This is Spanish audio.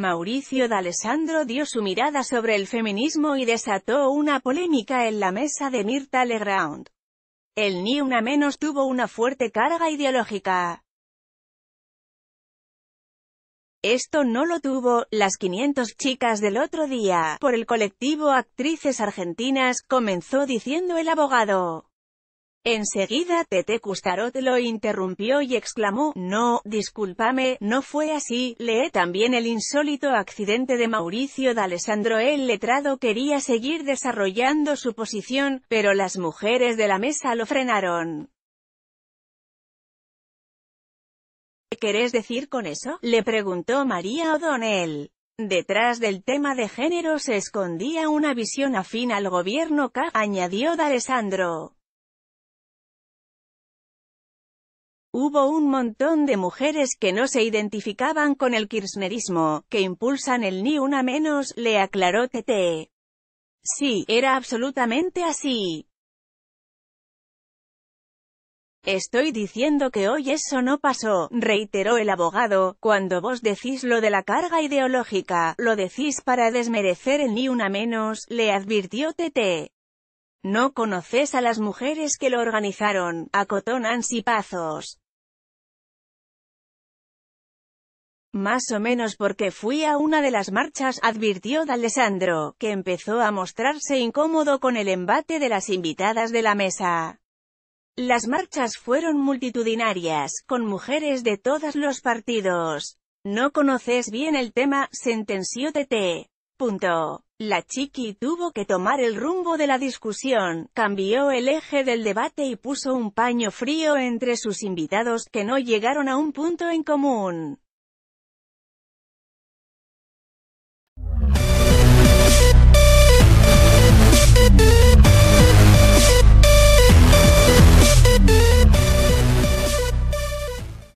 Mauricio D'Alessandro dio su mirada sobre el feminismo y desató una polémica en la mesa de Mirta Legrand. El Ni Una Menos tuvo una fuerte carga ideológica. Esto no lo tuvo, las 500 chicas del otro día, por el colectivo Actrices Argentinas, comenzó diciendo el abogado. Enseguida Tete Custarot lo interrumpió y exclamó, «No, discúlpame, no fue así, lee también el insólito accidente de Mauricio D'Alessandro». El letrado quería seguir desarrollando su posición, pero las mujeres de la mesa lo frenaron. ¿Qué querés decir con eso? le preguntó María O'Donnell. Detrás del tema de género se escondía una visión afín al gobierno K, añadió D'Alessandro. Hubo un montón de mujeres que no se identificaban con el kirchnerismo, que impulsan el ni una menos, le aclaró TT. Sí, era absolutamente así. Estoy diciendo que hoy eso no pasó, reiteró el abogado, cuando vos decís lo de la carga ideológica, lo decís para desmerecer el ni una menos, le advirtió TT. No conoces a las mujeres que lo organizaron, acotó Nancy Pazos. Más o menos porque fui a una de las marchas, advirtió D'Alessandro, que empezó a mostrarse incómodo con el embate de las invitadas de la mesa. Las marchas fueron multitudinarias, con mujeres de todos los partidos. No conoces bien el tema, sentenció TT. Punto. La chiqui tuvo que tomar el rumbo de la discusión, cambió el eje del debate y puso un paño frío entre sus invitados que no llegaron a un punto en común.